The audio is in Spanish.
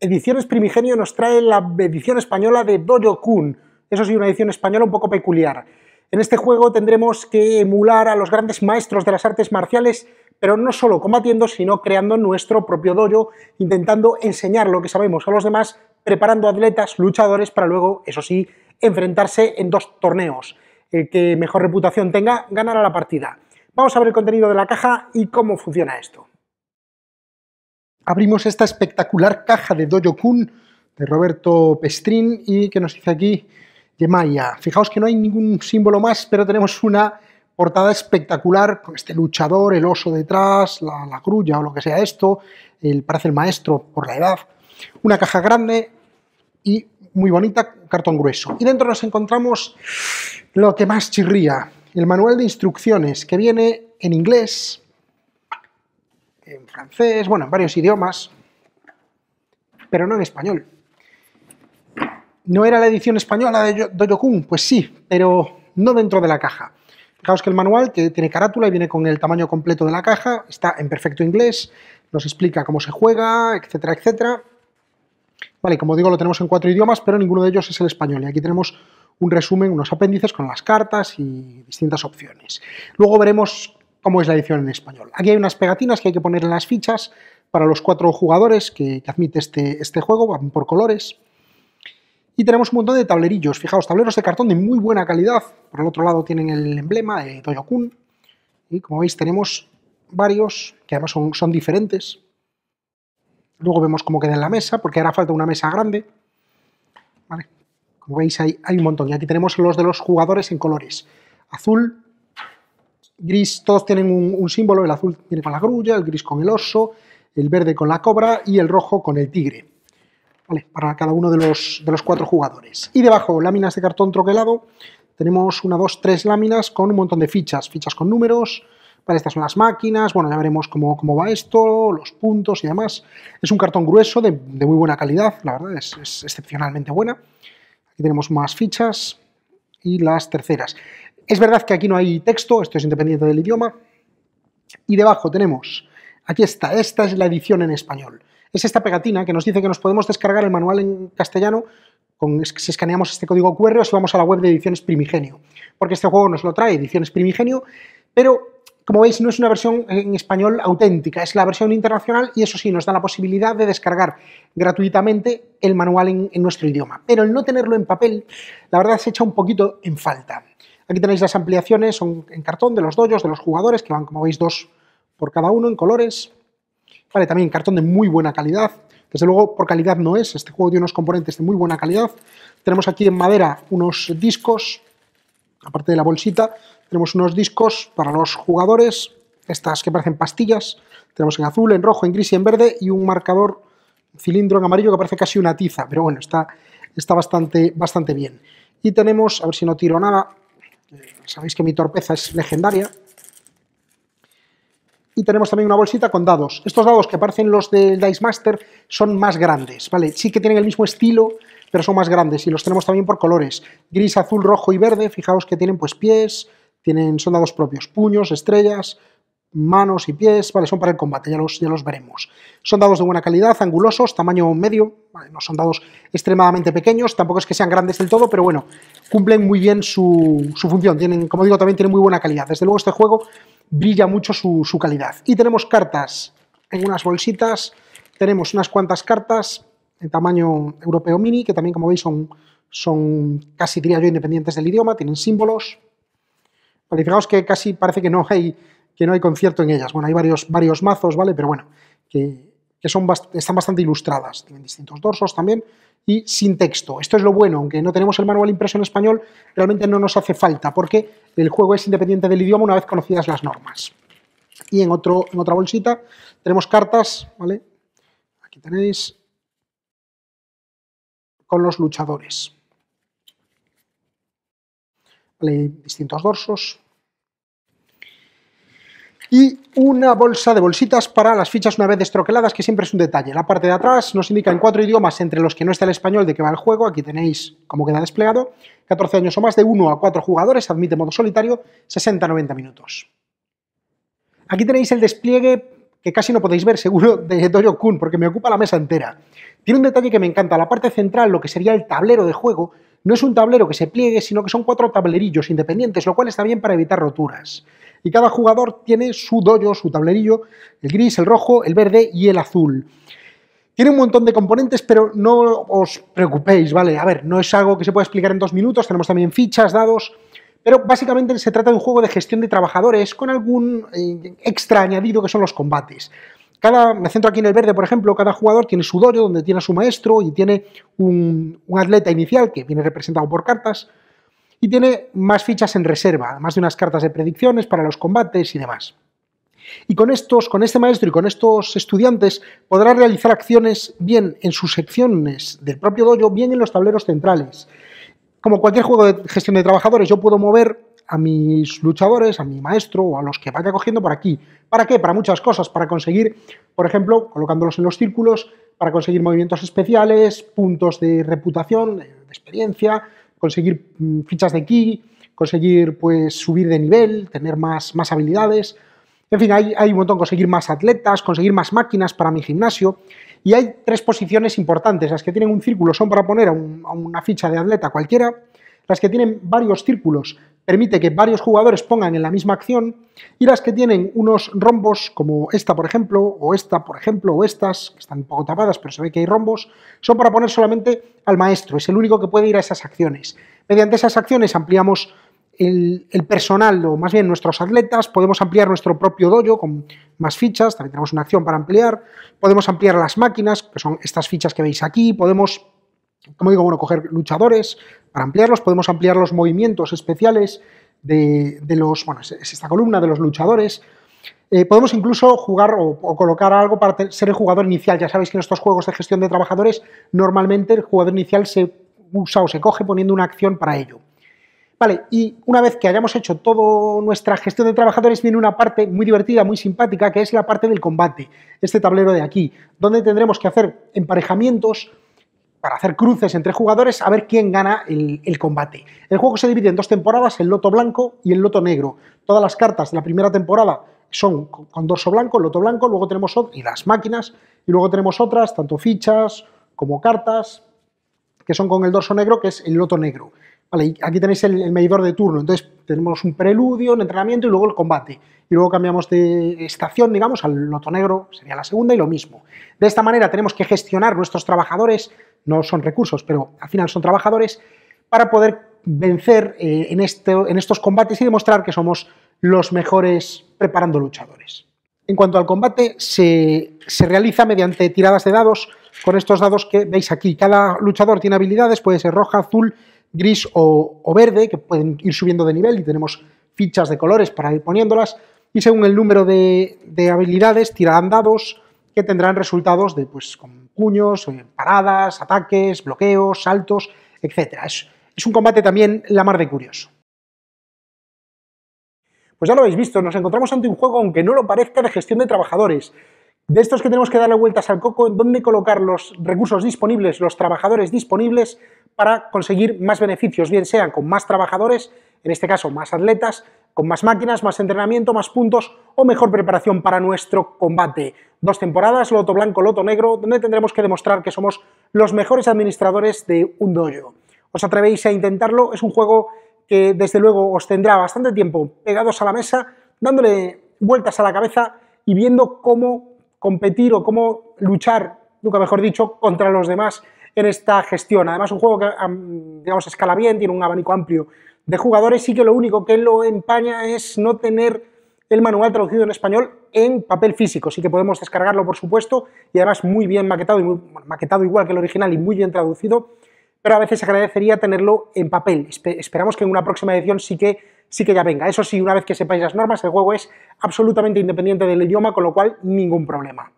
Ediciones Primigenio nos trae la edición española de Dojo Kun. Eso sí, una edición española un poco peculiar. En este juego tendremos que emular a los grandes maestros de las artes marciales, pero no solo combatiendo, sino creando nuestro propio dojo, intentando enseñar lo que sabemos a los demás, preparando atletas, luchadores, para luego, eso sí, enfrentarse en dos torneos. El que mejor reputación tenga, ganará la partida. Vamos a ver el contenido de la caja y cómo funciona esto abrimos esta espectacular caja de Dojo Kun de Roberto Pestrin y que nos dice aquí Yemaya. Fijaos que no hay ningún símbolo más, pero tenemos una portada espectacular con este luchador, el oso detrás, la, la o lo que sea esto, el, parece el maestro por la edad. Una caja grande y muy bonita, cartón grueso. Y dentro nos encontramos lo que más chirría, el manual de instrucciones que viene en inglés, en francés, bueno, en varios idiomas, pero no en español. ¿No era la edición española de Doyokun? Pues sí, pero no dentro de la caja. Fijaos que el manual que tiene carátula y viene con el tamaño completo de la caja, está en perfecto inglés, nos explica cómo se juega, etcétera, etcétera. Vale, como digo, lo tenemos en cuatro idiomas, pero ninguno de ellos es el español. Y aquí tenemos un resumen, unos apéndices con las cartas y distintas opciones. Luego veremos como es la edición en español. Aquí hay unas pegatinas que hay que poner en las fichas para los cuatro jugadores que, admite este, este, juego, van por colores. Y tenemos un montón de tablerillos, fijaos, tableros de cartón de muy buena calidad. Por el otro lado tienen el emblema de Toyokun. Y como veis tenemos varios, que además son, diferentes. Luego vemos cómo queda en la mesa, porque hará falta una mesa grande. Como veis hay un montón. Y aquí tenemos los de los jugadores en colores. Azul, gris, todos tienen un, símbolo, el azul tiene con la grulla, el gris con el oso, el verde con la cobra y el rojo con el tigre. Vale, para cada uno de los, de los cuatro jugadores. Y debajo, láminas de cartón troquelado, tenemos una, dos, tres láminas con un montón de fichas, fichas con números, para estas son las máquinas, bueno, ya veremos cómo, va esto, los puntos y demás. Es un cartón grueso, de, muy buena calidad, la verdad, es, es, excepcionalmente buena. Aquí tenemos más fichas y las terceras. Es verdad que aquí no hay texto, esto es independiente del idioma. Y debajo tenemos, aquí está, esta es la edición en español. Es esta pegatina que nos dice que nos podemos descargar el manual en castellano con, si escaneamos este código QR o si vamos a la web de Ediciones Primigenio. Porque este juego nos lo trae Ediciones Primigenio, pero como veis, no es una versión en español auténtica, es la versión internacional y eso sí, nos da la posibilidad de descargar gratuitamente el manual en, en, nuestro idioma. Pero el no tenerlo en papel, la verdad, se echa un poquito en falta. Aquí tenéis las ampliaciones, son en cartón de los doyos, de los jugadores, que van, como veis, dos por cada uno en colores. Vale, también cartón de muy buena calidad. Desde luego, por calidad no es. Este juego tiene unos componentes de muy buena calidad. Tenemos aquí en madera unos discos, aparte de la bolsita, tenemos unos discos para los jugadores, estas que parecen pastillas. Tenemos en azul, en rojo, en gris y en verde, y un marcador cilindro en amarillo que parece casi una tiza, pero bueno, está, está bastante, bastante bien. Y tenemos, a ver si no tiro nada, Sabéis que mi torpeza es legendaria. Y tenemos también una bolsita con dados. Estos dados que parecen los del Dice Master son más grandes, ¿vale? Sí que tienen el mismo estilo, pero son más grandes. Y los tenemos también por colores. Gris, azul, rojo y verde. Fijaos que tienen pues pies, tienen, son dados propios. Puños, estrellas, manos y pies, vale, son para el combate, ya los, ya los veremos. Son dados de buena calidad, angulosos, tamaño medio, no son dados extremadamente pequeños, tampoco es que sean grandes del todo, pero bueno, cumplen muy bien su, función, tienen, como digo, también tienen muy buena calidad. Desde luego este juego brilla mucho su, calidad. Y tenemos cartas en unas bolsitas, tenemos unas cuantas cartas en tamaño europeo mini, que también como veis son, son casi diría yo independientes del idioma, tienen símbolos. fijaos que casi parece que no hay que no hay concierto en ellas. Bueno, hay varios, varios mazos, ¿vale? Pero bueno, que, son están bastante ilustradas, tienen distintos dorsos también y sin texto. Esto es lo bueno, aunque no tenemos el manual impreso en español, realmente no nos hace falta porque el juego es independiente del idioma una vez conocidas las normas. Y en, otro, en otra bolsita tenemos cartas, ¿vale? Aquí tenéis con los luchadores. ¿Vale? Distintos dorsos, y una bolsa de bolsitas para las fichas una vez destroqueladas, que siempre es un detalle. La parte de atrás nos indica en cuatro idiomas, entre los que no está el español, de que va el juego. Aquí tenéis cómo queda desplegado. 14 años o más, de 1 a 4 jugadores, admite modo solitario, 60-90 minutos. Aquí tenéis el despliegue que casi no podéis ver seguro de Dojo Kun, porque me ocupa la mesa entera. Tiene un detalle que me encanta, la parte central, lo que sería el tablero de juego, no es un tablero que se pliegue, sino que son cuatro tablerillos independientes, lo cual está bien para evitar roturas. Y cada jugador tiene su dojo, su tablerillo, el gris, el rojo, el verde y el azul. Tiene un montón de componentes, pero no os preocupéis, ¿vale? A ver, no es algo que se pueda explicar en dos minutos, tenemos también fichas, dados, pero básicamente se trata de un juego de gestión de trabajadores con algún eh, extra añadido que son los combates. Cada, me centro aquí en el verde, por ejemplo, cada jugador tiene su dojo donde tiene a su maestro y tiene un, un atleta inicial que viene representado por cartas y tiene más fichas en reserva, además de unas cartas de predicciones para los combates y demás. Y con estos, con este maestro y con estos estudiantes podrá realizar acciones bien en sus secciones del propio dojo, bien en los tableros centrales. Como cualquier juego de gestión de trabajadores, yo puedo mover a mis luchadores, a mi maestro o a los que vaya cogiendo por aquí. ¿Para qué? Para muchas cosas, para conseguir, por ejemplo, colocándolos en los círculos, para conseguir movimientos especiales, puntos de reputación, de experiencia, conseguir mm, fichas de ki, conseguir pues subir de nivel, tener más, más habilidades. En fin, hay, un montón, conseguir más atletas, conseguir más máquinas para mi gimnasio. Y hay tres posiciones importantes. Las que tienen un círculo son para poner a, a una ficha de atleta cualquiera. Las que tienen varios círculos permite que varios jugadores pongan en la misma acción y las que tienen unos rombos, como esta por ejemplo, o esta por ejemplo, o estas, que están un poco tapadas pero se ve que hay rombos, son para poner solamente al maestro, es el único que puede ir a esas acciones. Mediante esas acciones ampliamos el, personal, o más bien nuestros atletas, podemos ampliar nuestro propio dojo con más fichas, también tenemos una acción para ampliar, podemos ampliar las máquinas, que son estas fichas que veis aquí, podemos como digo, bueno, coger luchadores para ampliarlos, podemos ampliar los movimientos especiales de, los, bueno, es esta columna de los luchadores. Eh, podemos incluso jugar o, colocar algo para ser el jugador inicial. Ya sabéis que en estos juegos de gestión de trabajadores normalmente el jugador inicial se usa o se coge poniendo una acción para ello. Vale, y una vez que hayamos hecho toda nuestra gestión de trabajadores, viene una parte muy divertida, muy simpática, que es la parte del combate, este tablero de aquí, donde tendremos que hacer emparejamientos para hacer cruces entre jugadores a ver quién gana el, combate. El juego se divide en dos temporadas, el loto blanco y el loto negro. Todas las cartas de la primera temporada son con dorso blanco, el loto blanco, luego tenemos y las máquinas, y luego tenemos otras, tanto fichas como cartas, que son con el dorso negro, que es el loto negro aquí tenéis el, medidor de turno. Entonces tenemos un preludio, un entrenamiento y luego el combate. Y luego cambiamos de estación, digamos, al loto negro sería la segunda y lo mismo. De esta manera tenemos que gestionar nuestros trabajadores, no son recursos, pero al final son trabajadores, para poder vencer eh, este, en, estos combates y demostrar que somos los mejores preparando luchadores. En cuanto al combate, se, realiza mediante tiradas de dados, con estos dados que veis aquí. Cada luchador tiene habilidades, puede ser roja, azul, gris o, verde, que pueden ir subiendo de nivel y tenemos fichas de colores para ir poniéndolas. Y según el número de, habilidades, tirarán dados que tendrán resultados de, pues, con cuños... Eh, paradas, ataques, bloqueos, saltos, etc. Es, un combate también la mar de curioso. Pues ya lo habéis visto, nos encontramos ante un juego, aunque no lo parezca, de gestión de trabajadores. De estos que tenemos que darle vueltas al coco, en dónde colocar los recursos disponibles, los trabajadores disponibles, para conseguir más beneficios, bien sean con más trabajadores, en este caso más atletas, con más máquinas, más entrenamiento, más puntos o mejor preparación para nuestro combate. Dos temporadas, Loto Blanco, Loto Negro, donde tendremos que demostrar que somos los mejores administradores de un dojo. ¿Os atrevéis a intentarlo? Es un juego que desde luego os tendrá bastante tiempo pegados a la mesa, dándole vueltas a la cabeza y viendo cómo competir o cómo luchar, nunca mejor dicho, contra los demás en esta gestión. Además, un juego que, digamos, escala bien, tiene un abanico amplio de jugadores y que lo único que lo empaña es no tener el manual traducido en español en papel físico. Sí que podemos descargarlo, por supuesto, y además muy bien maquetado, y maquetado igual que el original y muy bien traducido, pero a veces agradecería tenerlo en papel. esperamos que en una próxima edición sí que, sí que ya venga. Eso sí, una vez que sepáis las normas, el juego es absolutamente independiente del idioma, con lo cual ningún problema.